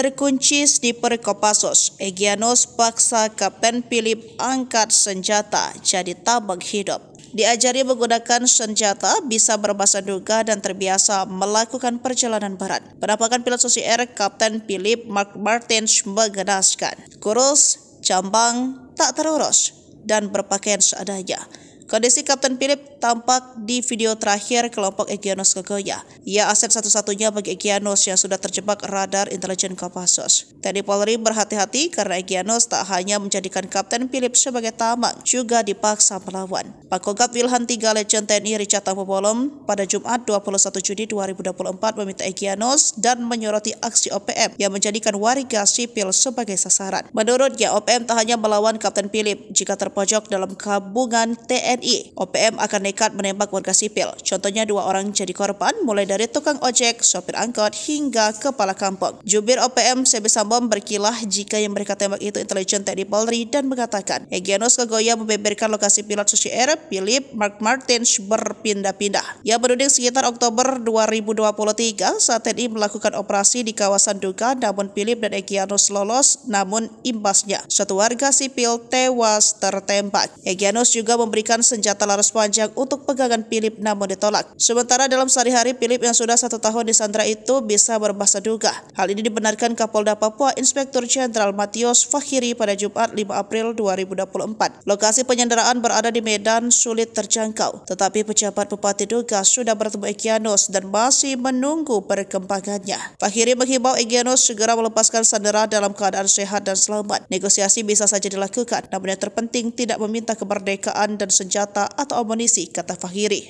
terkunci di perkopasos, Egyanos paksa Kapten Philip angkat senjata jadi tabak hidup. Diajari menggunakan senjata, bisa berbahasa duga dan terbiasa melakukan perjalanan barat. Penampakan pilot Susi Air, Kapten Philip Mark Martins mengenaskan. Kurus, jambang, tak terurus, dan berpakaian seadanya. Kondisi Kapten Philip tampak di video terakhir kelompok Egyanos Kokoya. Ia aset satu-satunya bagi Egyanos yang sudah terjebak radar intelijen Kopassus. TNI Polri berhati-hati karena Egyanos tak hanya menjadikan Kapten Philip sebagai tamak, juga dipaksa melawan. Pakogap Wilhan 3 Legend TNI Richard Tampopolom pada Jumat 21 Juni 2024 meminta Egyanos dan menyoroti aksi OPM yang menjadikan warga sipil sebagai sasaran. Menurutnya, OPM tak hanya melawan Kapten Philip jika terpojok dalam gabungan TNI TNI, OPM akan nekat menembak warga sipil. Contohnya dua orang jadi korban, mulai dari tukang ojek, sopir angkot, hingga kepala kampung. Jubir OPM Sebi Sambom berkilah jika yang mereka tembak itu intelijen TNI Polri dan mengatakan, Egyanus Kagoya membeberkan lokasi pilot Susi Air, Philip Mark Martin berpindah-pindah. Ia berunding sekitar Oktober 2023 saat TNI melakukan operasi di kawasan Duga, namun Philip dan Egyanus lolos, namun imbasnya satu warga sipil tewas tertembak. Egyanus juga memberikan senjata laras panjang untuk pegangan Philip namun ditolak. Sementara dalam sehari-hari Philip yang sudah satu tahun di Sandra itu bisa berbahasa duga. Hal ini dibenarkan Kapolda Papua Inspektur Jenderal Matius Fakhiri pada Jumat 5 April 2024. Lokasi penyanderaan berada di Medan sulit terjangkau, tetapi pejabat Bupati Duga sudah bertemu Egyanus dan masih menunggu perkembangannya. Fakhiri menghimbau Egyanus segera melepaskan sandera dalam keadaan sehat dan selamat. Negosiasi bisa saja dilakukan, namun yang terpenting tidak meminta kemerdekaan dan senjata senjata atau amunisi, kata Fahiri.